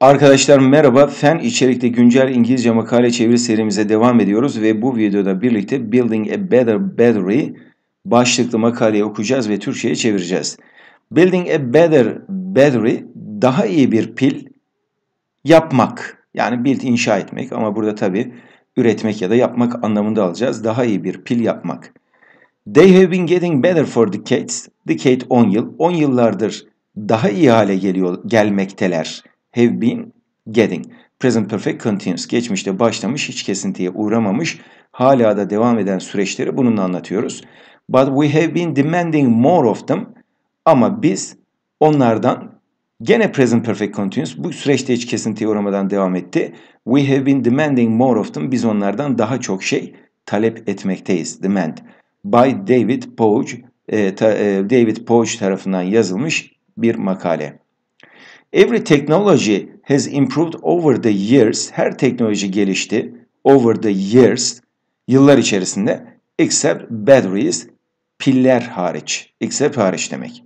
Arkadaşlar merhaba. Fen içerikli güncel İngilizce makale çeviri serimize devam ediyoruz ve bu videoda birlikte Building a Better Battery başlıklı makaleyi okuyacağız ve Türkçe'ye çevireceğiz. Building a Better Battery daha iyi bir pil yapmak. Yani build inşa etmek ama burada tabi üretmek ya da yapmak anlamında alacağız. Daha iyi bir pil yapmak. They have been getting better for decades. Decade 10 yıl. 10 yıllardır daha iyi hale geliyor, gelmekteler have been getting. Present perfect continuous. Geçmişte başlamış, hiç kesintiye uğramamış, hala da devam eden süreçleri bununla anlatıyoruz. But we have been demanding more of them. Ama biz onlardan gene present perfect continuous bu süreçte hiç kesintiye uğramadan devam etti. We have been demanding more of them. Biz onlardan daha çok şey talep etmekteyiz. Demand. By David Poge, e, David Poge tarafından yazılmış bir makale. Every technology has improved over the years. Her teknoloji gelişti. Over the years. Yıllar içerisinde. Except batteries. Piller hariç. Except hariç demek.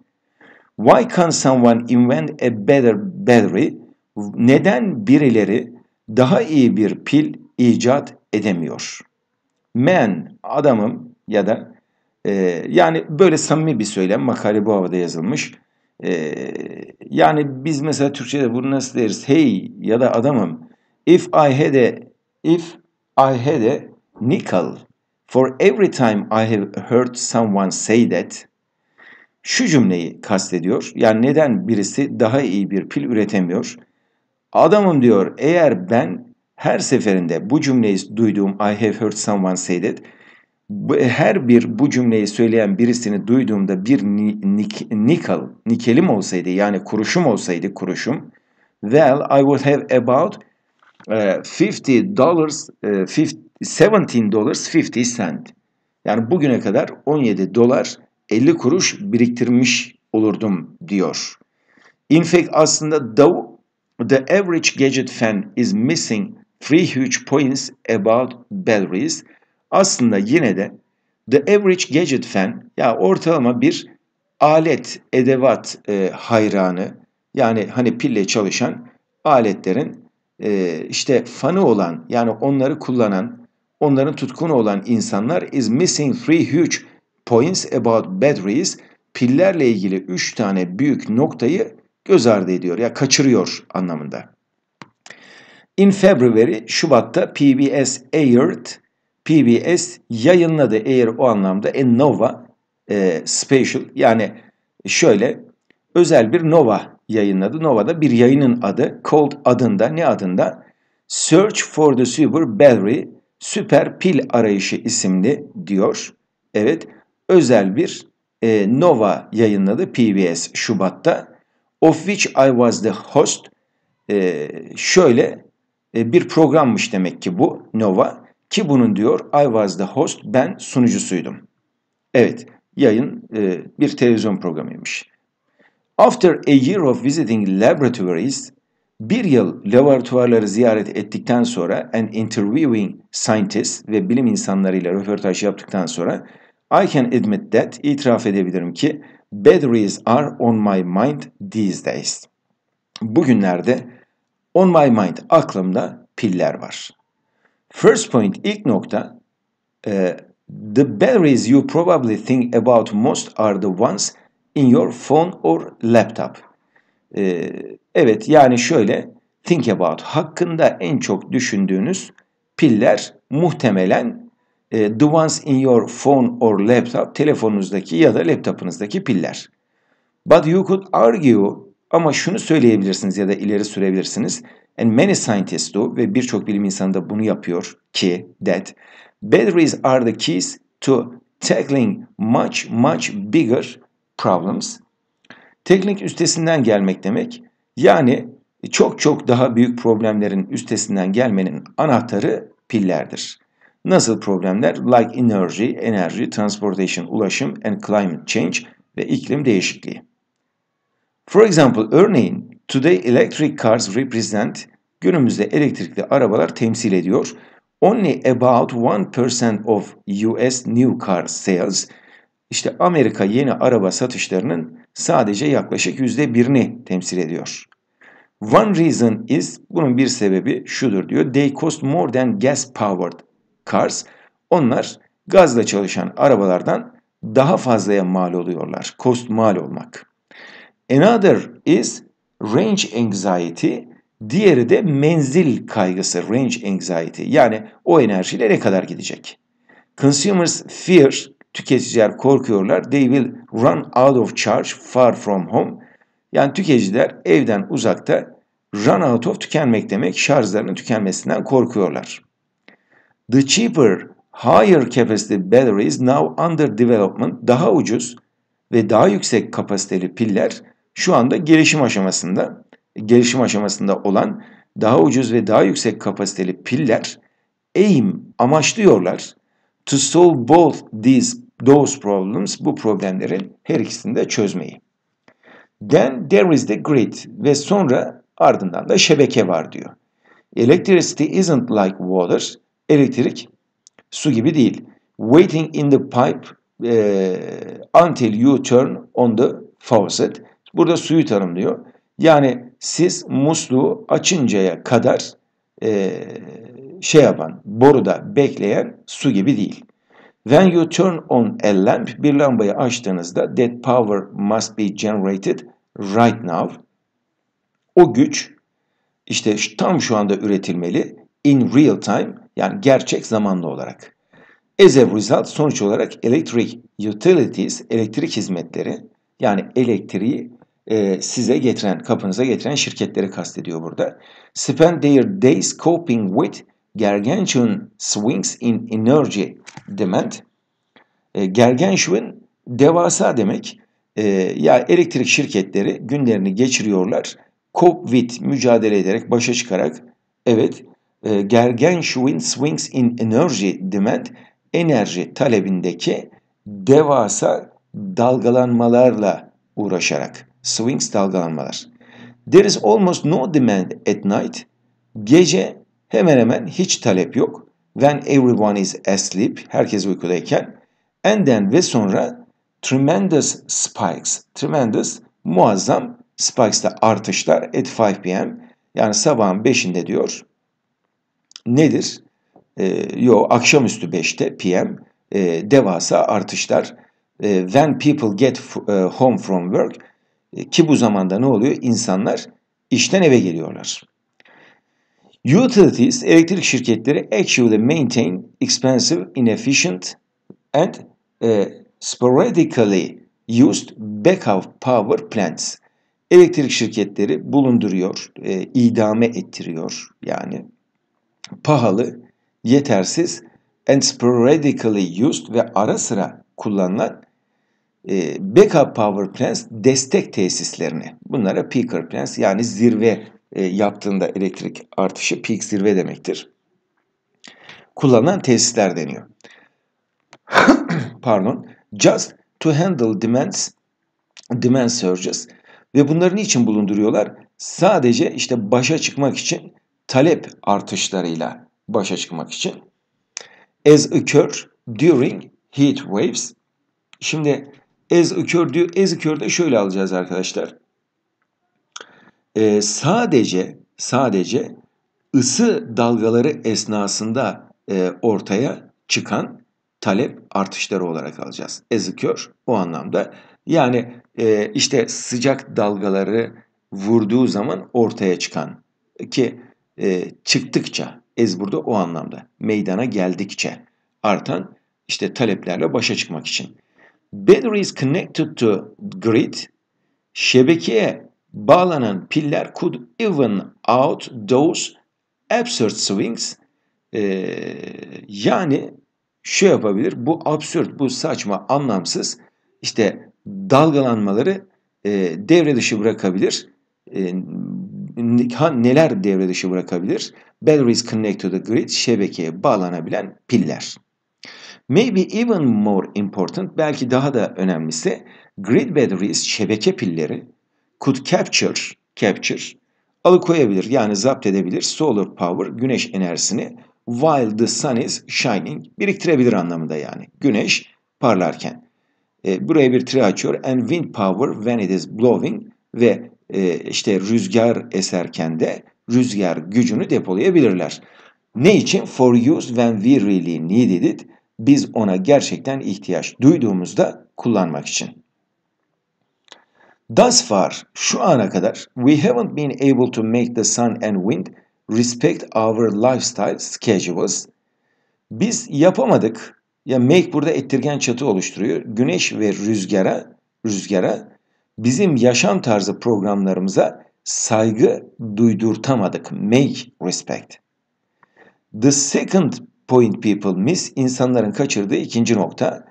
Why can't someone invent a better battery? Neden birileri daha iyi bir pil icat edemiyor? Man, adamım ya da e, yani böyle samimi bir söylem makale bu havada yazılmış. Ee, yani biz mesela Türkçe'de bunu nasıl deriz? Hey ya da adamım. If I had a, if I had a nickel for every time I have heard someone say that. Şu cümleyi kastediyor. Yani neden birisi daha iyi bir pil üretemiyor? Adamım diyor eğer ben her seferinde bu cümleyi duyduğum I have heard someone say that e, her bir bu cümleyi söyleyen birisini duyduğumda bir nik, nikal, nikelim olsaydı yani kuruşum olsaydı kuruşum well I would have about uh, e, 50 dollars uh, e, 17 dollars 50 cent yani bugüne kadar 17 dolar 50 kuruş biriktirmiş olurdum diyor. In fact aslında the, the average gadget fan is missing three huge points about batteries aslında yine de the average gadget fan ya ortalama bir alet, edevat e, hayranı yani hani pille çalışan aletlerin e, işte fanı olan yani onları kullanan, onların tutkunu olan insanlar is missing three huge points about batteries pillerle ilgili 3 tane büyük noktayı göz ardı ediyor ya kaçırıyor anlamında. In February, Şubat'ta PBS Aired PBS yayınladı eğer o anlamda en Nova e, Special yani şöyle özel bir Nova yayınladı. Nova'da bir yayının adı Cold adında ne adında? Search for the Super Battery Süper Pil Arayışı isimli diyor. Evet özel bir e, Nova yayınladı PBS Şubat'ta. Of which I was the host. E, şöyle e, bir programmış demek ki bu Nova. Ki bunun diyor I was the host ben sunucusuydum. Evet yayın e, bir televizyon programıymış. After a year of visiting laboratories bir yıl laboratuvarları ziyaret ettikten sonra and interviewing scientists ve bilim insanlarıyla röportaj yaptıktan sonra I can admit that itiraf edebilirim ki batteries are on my mind these days. Bugünlerde on my mind aklımda piller var. First point, ilk nokta. E, the batteries you probably think about most are the ones in your phone or laptop. E, evet, yani şöyle. Think about, hakkında en çok düşündüğünüz piller muhtemelen e, the ones in your phone or laptop, telefonunuzdaki ya da laptopunuzdaki piller. But you could argue ama şunu söyleyebilirsiniz ya da ileri sürebilirsiniz and many scientists do ve birçok bilim insanı da bunu yapıyor ki that batteries are the keys to tackling much much bigger problems. Teknik üstesinden gelmek demek. Yani çok çok daha büyük problemlerin üstesinden gelmenin anahtarı pillerdir. Nasıl problemler? Like energy, enerji, transportation, ulaşım and climate change ve iklim değişikliği. For example, örneğin Today electric cars represent günümüzde elektrikli arabalar temsil ediyor. Only about 1% of US new car sales işte Amerika yeni araba satışlarının sadece yaklaşık %1'ini temsil ediyor. One reason is bunun bir sebebi şudur diyor. They cost more than gas powered cars. Onlar gazla çalışan arabalardan daha fazlaya mal oluyorlar. Cost mal olmak. Another is range anxiety. Diğeri de menzil kaygısı, range anxiety. Yani o enerji ne kadar gidecek? Consumers fear, tüketiciler korkuyorlar. They will run out of charge far from home. Yani tüketiciler evden uzakta run out of tükenmek demek şarjlarının tükenmesinden korkuyorlar. The cheaper, higher capacity batteries now under development daha ucuz ve daha yüksek kapasiteli piller şu anda gelişim aşamasında gelişim aşamasında olan daha ucuz ve daha yüksek kapasiteli piller aim amaçlıyorlar. To solve both these those problems bu problemlerin her ikisini de çözmeyi. Then there is the grid ve sonra ardından da şebeke var diyor. Electricity isn't like water. Elektrik su gibi değil. Waiting in the pipe e, until you turn on the faucet. Burada suyu tanımlıyor. Yani siz musluğu açıncaya kadar e, şey yapan, boruda bekleyen su gibi değil. When you turn on a lamp, bir lambayı açtığınızda that power must be generated right now. O güç işte tam şu anda üretilmeli in real time yani gerçek zamanlı olarak. As a result sonuç olarak electric utilities elektrik hizmetleri yani elektriği e, size getiren, kapınıza getiren şirketleri kastediyor burada. Spend their days coping with gargantuan swings in energy demand. E, gargantuan devasa demek. E, ya elektrik şirketleri günlerini geçiriyorlar. Cope with mücadele ederek, başa çıkarak evet e, gargantuan swings in energy demand enerji talebindeki devasa dalgalanmalarla uğraşarak swings dalgalanmalar. There is almost no demand at night. Gece hemen hemen hiç talep yok. When everyone is asleep, herkes uykudayken. And then ve sonra tremendous spikes, tremendous muazzam spikes'te artışlar at 5 p.m. Yani sabahın 5'inde diyor. Nedir? Ee, yo akşamüstü 5'te p.m. E, ee, devasa artışlar. E, when people get e, home from work, e, ki bu zamanda ne oluyor? İnsanlar işten eve geliyorlar. Utilities, elektrik şirketleri actually maintain expensive, inefficient and e, sporadically used backup power plants. Elektrik şirketleri bulunduruyor, e, idame ettiriyor yani pahalı, yetersiz and sporadically used ve ara sıra kullanılan e, backup power plants destek tesislerini bunlara peaker plants yani zirve e, yaptığında elektrik artışı peak zirve demektir. Kullanılan tesisler deniyor. Pardon. Just to handle demands demand surges ve bunları niçin bulunduruyorlar? Sadece işte başa çıkmak için talep artışlarıyla başa çıkmak için. As occur during heat waves. Şimdi as occurred diyor. As occurred'ı şöyle alacağız arkadaşlar. Ee, sadece sadece ısı dalgaları esnasında e, ortaya çıkan talep artışları olarak alacağız. As occur o anlamda. Yani e, işte sıcak dalgaları vurduğu zaman ortaya çıkan ki e, çıktıkça ez burada o anlamda meydana geldikçe artan işte taleplerle başa çıkmak için. Battery is connected to grid. Şebekeye bağlanan piller could even out those absurd swings. Ee, yani şu yapabilir. Bu absürt, bu saçma, anlamsız işte dalgalanmaları e, devre dışı bırakabilir. E, neler devre dışı bırakabilir? Batteries connected to the grid, şebekeye bağlanabilen piller. Maybe even more important, belki daha da önemlisi, grid batteries, şebeke pilleri could capture, capture, alıkoyabilir yani zapt edebilir solar power, güneş enerjisini while the sun is shining, biriktirebilir anlamında yani. Güneş parlarken. E, buraya bir tire açıyor. And wind power when it is blowing ve e, işte rüzgar eserken de rüzgar gücünü depolayabilirler. Ne için? For use when we really needed it biz ona gerçekten ihtiyaç duyduğumuzda kullanmak için. Thus far, şu ana kadar, we haven't been able to make the sun and wind respect our lifestyle schedules. Biz yapamadık. Ya make burada ettirgen çatı oluşturuyor. Güneş ve rüzgara, rüzgara bizim yaşam tarzı programlarımıza saygı duydurtamadık. Make respect. The second point people miss insanların kaçırdığı ikinci nokta.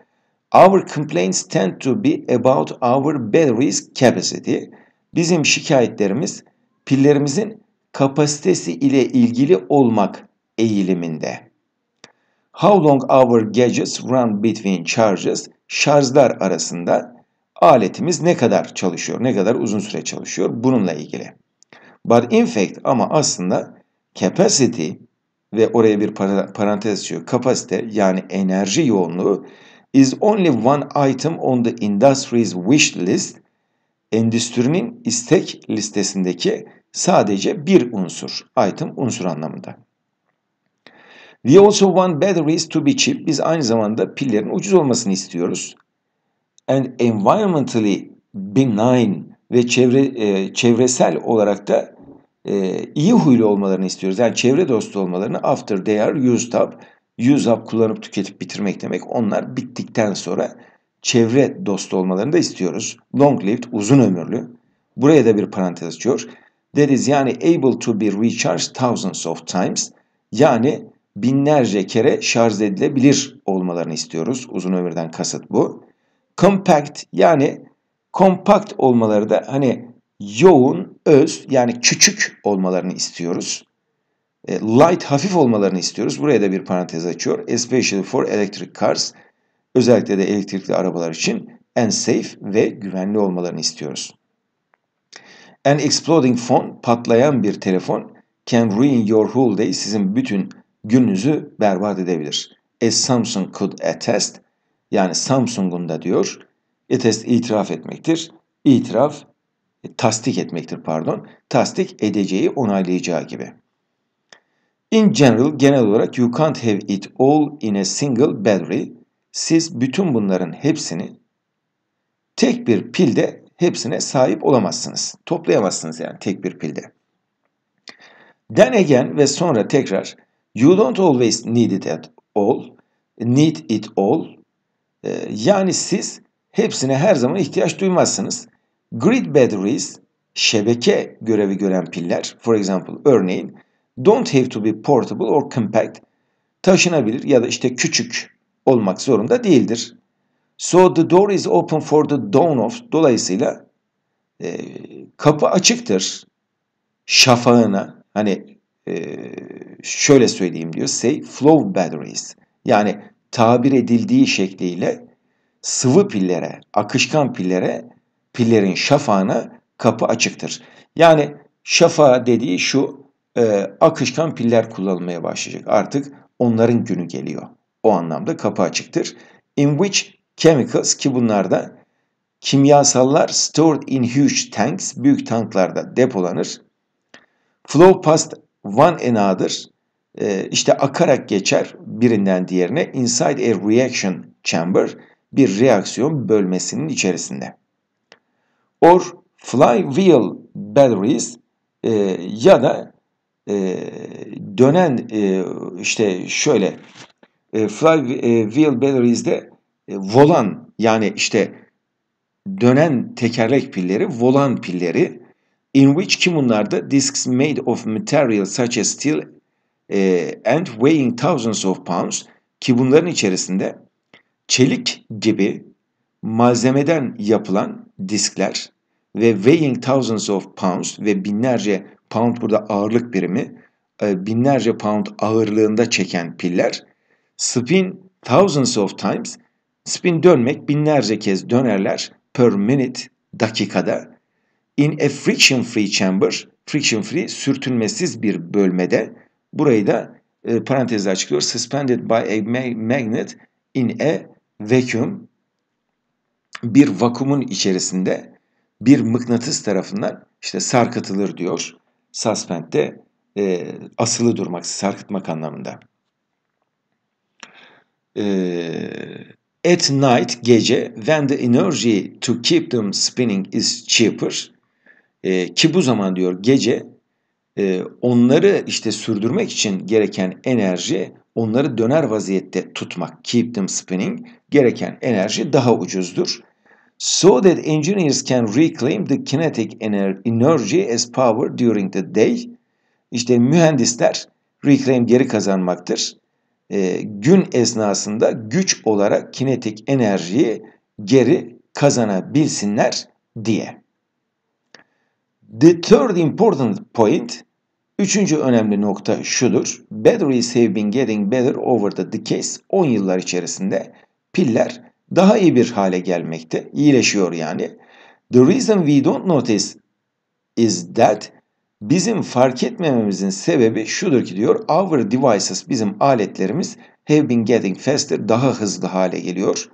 Our complaints tend to be about our battery's capacity. Bizim şikayetlerimiz pillerimizin kapasitesi ile ilgili olmak eğiliminde. How long our gadgets run between charges? Şarjlar arasında aletimiz ne kadar çalışıyor, ne kadar uzun süre çalışıyor bununla ilgili. But in fact ama aslında capacity ve oraya bir parantez açıyor. Kapasite yani enerji yoğunluğu is only one item on the industry's wish list. Endüstrinin istek listesindeki sadece bir unsur. Item unsur anlamında. We also want batteries to be cheap. Biz aynı zamanda pillerin ucuz olmasını istiyoruz. And environmentally benign ve çevre, e, çevresel olarak da e, iyi huylu olmalarını istiyoruz. Yani çevre dostu olmalarını after they are used up. Use up kullanıp tüketip bitirmek demek. Onlar bittikten sonra çevre dostu olmalarını da istiyoruz. Long lived, uzun ömürlü. Buraya da bir parantez açıyor. That is yani able to be recharged thousands of times. Yani binlerce kere şarj edilebilir olmalarını istiyoruz. Uzun ömürden kasıt bu. Compact yani kompakt olmaları da hani yoğun, öz yani küçük olmalarını istiyoruz. E, light hafif olmalarını istiyoruz. Buraya da bir parantez açıyor. Especially for electric cars. Özellikle de elektrikli arabalar için and safe ve güvenli olmalarını istiyoruz. An exploding phone, patlayan bir telefon can ruin your whole day, sizin bütün gününüzü berbat edebilir. As Samsung could attest, yani Samsung'un da diyor, attest itiraf etmektir. İtiraf tasdik etmektir pardon. Tasdik edeceği, onaylayacağı gibi. In general, genel olarak you can't have it all in a single battery. Siz bütün bunların hepsini tek bir pilde hepsine sahip olamazsınız. Toplayamazsınız yani tek bir pilde. Then again ve sonra tekrar you don't always need it at all. Need it all. Ee, yani siz hepsine her zaman ihtiyaç duymazsınız. Grid batteries, şebeke görevi gören piller, for example örneğin, don't have to be portable or compact, taşınabilir ya da işte küçük olmak zorunda değildir. So the door is open for the dawn of, dolayısıyla e, kapı açıktır şafağına, hani e, şöyle söyleyeyim diyor, say flow batteries, yani tabir edildiği şekliyle sıvı pillere, akışkan pillere pillerin şafağına kapı açıktır. Yani şafağı dediği şu e, akışkan piller kullanılmaya başlayacak. Artık onların günü geliyor. O anlamda kapı açıktır. In which chemicals ki bunlarda kimyasallar stored in huge tanks büyük tanklarda depolanır. Flow past one another e, işte akarak geçer birinden diğerine inside a reaction chamber bir reaksiyon bölmesinin içerisinde or flywheel batteries e, ya da e, dönen e, işte şöyle e, flywheel e, batteries'de e, volan yani işte dönen tekerlek pilleri, volan pilleri in which ki bunlarda discs made of material such as steel e, and weighing thousands of pounds ki bunların içerisinde çelik gibi malzemeden yapılan diskler ve weighing thousands of pounds ve binlerce pound burada ağırlık birimi e, binlerce pound ağırlığında çeken piller spin thousands of times spin dönmek binlerce kez dönerler per minute dakikada in a friction free chamber friction free sürtünmesiz bir bölmede burayı da e, parantezle açıklıyor suspended by a magnet in a vacuum bir vakumun içerisinde bir mıknatıs tarafından işte sarkıtılır diyor. Suspend'de e, asılı durmak, sarkıtmak anlamında. E, at night, gece, when the energy to keep them spinning is cheaper. E, ki bu zaman diyor gece e, onları işte sürdürmek için gereken enerji onları döner vaziyette tutmak, keep them spinning gereken enerji daha ucuzdur so that engineers can reclaim the kinetic energy as power during the day. İşte mühendisler reclaim geri kazanmaktır. E, gün esnasında güç olarak kinetik enerjiyi geri kazanabilsinler diye. The third important point, üçüncü önemli nokta şudur. Batteries have been getting better over the decades. 10 yıllar içerisinde piller daha iyi bir hale gelmekte. iyileşiyor yani. The reason we don't notice is that bizim fark etmememizin sebebi şudur ki diyor our devices bizim aletlerimiz have been getting faster daha hızlı hale geliyor.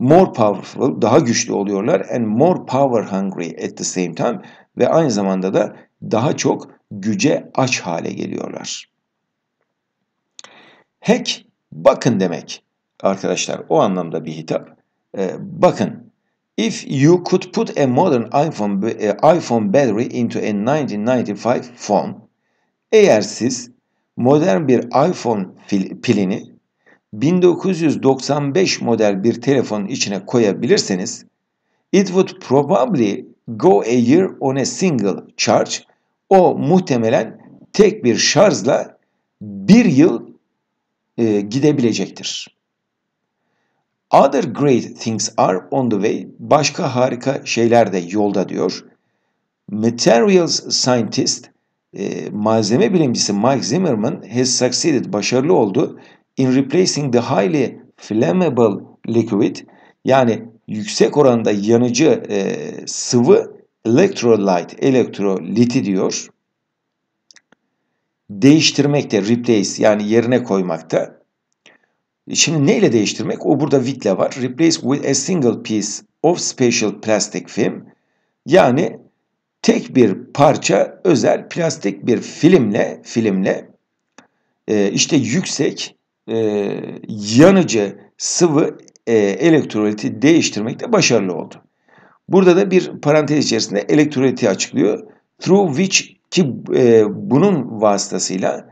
More powerful daha güçlü oluyorlar and more power hungry at the same time ve aynı zamanda da daha çok güce aç hale geliyorlar. Hack bakın demek arkadaşlar o anlamda bir hitap. E, bakın. If you could put a modern iPhone, e, iPhone battery into a 1995 phone. Eğer siz modern bir iPhone pilini 1995 model bir telefonun içine koyabilirseniz it would probably go a year on a single charge. O muhtemelen tek bir şarjla bir yıl e, gidebilecektir. Other great things are on the way. Başka harika şeyler de yolda diyor. Materials scientist, e, malzeme bilimcisi Mike Zimmerman has succeeded, başarılı oldu in replacing the highly flammable liquid yani yüksek oranda yanıcı e, sıvı electrolyte, elektroliti diyor. Değiştirmekte, replace yani yerine koymakta. Şimdi neyle değiştirmek? O burada with var. Replace with a single piece of special plastic film. Yani tek bir parça özel plastik bir filmle filmle e, işte yüksek e, yanıcı sıvı e, elektroliti değiştirmekte başarılı oldu. Burada da bir parantez içerisinde elektroliti açıklıyor. Through which ki e, bunun vasıtasıyla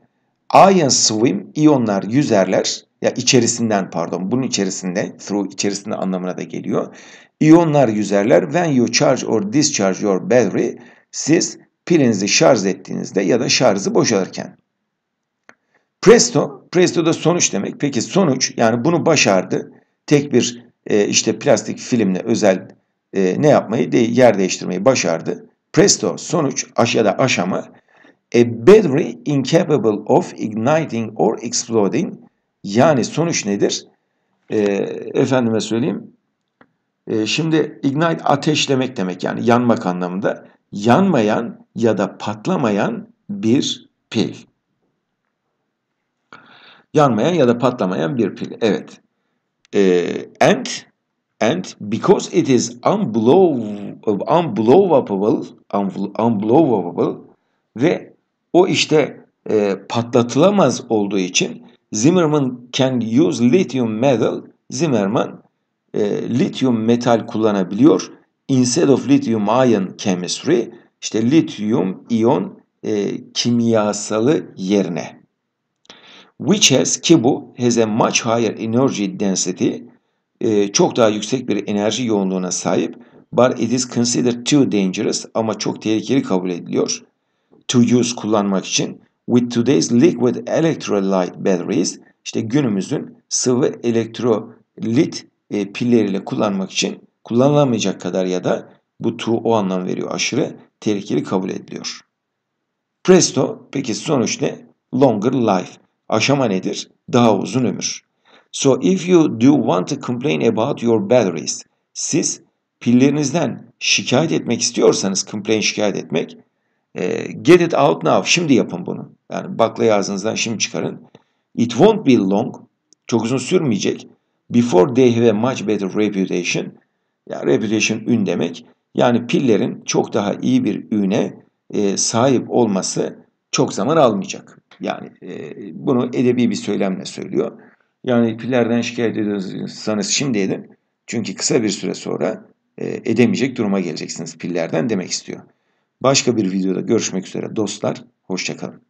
ion swim iyonlar yüzerler ya içerisinden pardon bunun içerisinde through içerisinde anlamına da geliyor. İyonlar yüzerler. When you charge or discharge your battery siz pilinizi şarj ettiğinizde ya da şarjı boşalırken. Presto, presto da sonuç demek. Peki sonuç yani bunu başardı. Tek bir e, işte plastik filmle özel e, ne yapmayı de, yer değiştirmeyi başardı. Presto sonuç aşağıda aşama. A battery incapable of igniting or exploding yani sonuç nedir? E, efendime söyleyeyim. E, şimdi ignite ateşlemek demek yani yanmak anlamında. Yanmayan ya da patlamayan bir pil. Yanmayan ya da patlamayan bir pil. Evet. E, and and because it is unblow, unblowable, unblowable ve o işte e, patlatılamaz olduğu için Zimmerman can use lithium metal. Zimmerman e, lityum metal kullanabiliyor. Instead of lithium ion chemistry işte lityum iyon e, kimyasalı yerine. Which has ki bu has a much higher energy density e, çok daha yüksek bir enerji yoğunluğuna sahip but it is considered too dangerous ama çok tehlikeli kabul ediliyor. To use kullanmak için With today's liquid electrolyte batteries işte günümüzün sıvı elektrolit e, pilleriyle kullanmak için kullanılamayacak kadar ya da bu tu o anlam veriyor aşırı tehlikeli kabul ediliyor. Presto peki sonuç ne? Longer life. Aşama nedir? Daha uzun ömür. So if you do want to complain about your batteries, siz pillerinizden şikayet etmek istiyorsanız complain şikayet etmek e, get it out now. Şimdi yapın bunu. Yani baklayı ağzınızdan şimdi çıkarın. It won't be long. Çok uzun sürmeyecek. Before they have a much better reputation. Yani reputation ün demek. Yani pillerin çok daha iyi bir üne e, sahip olması çok zaman almayacak. Yani e, bunu edebi bir söylemle söylüyor. Yani pillerden şikayet ediyorsanız şimdi edin. Çünkü kısa bir süre sonra e, edemeyecek duruma geleceksiniz pillerden demek istiyor. Başka bir videoda görüşmek üzere dostlar. Hoşçakalın.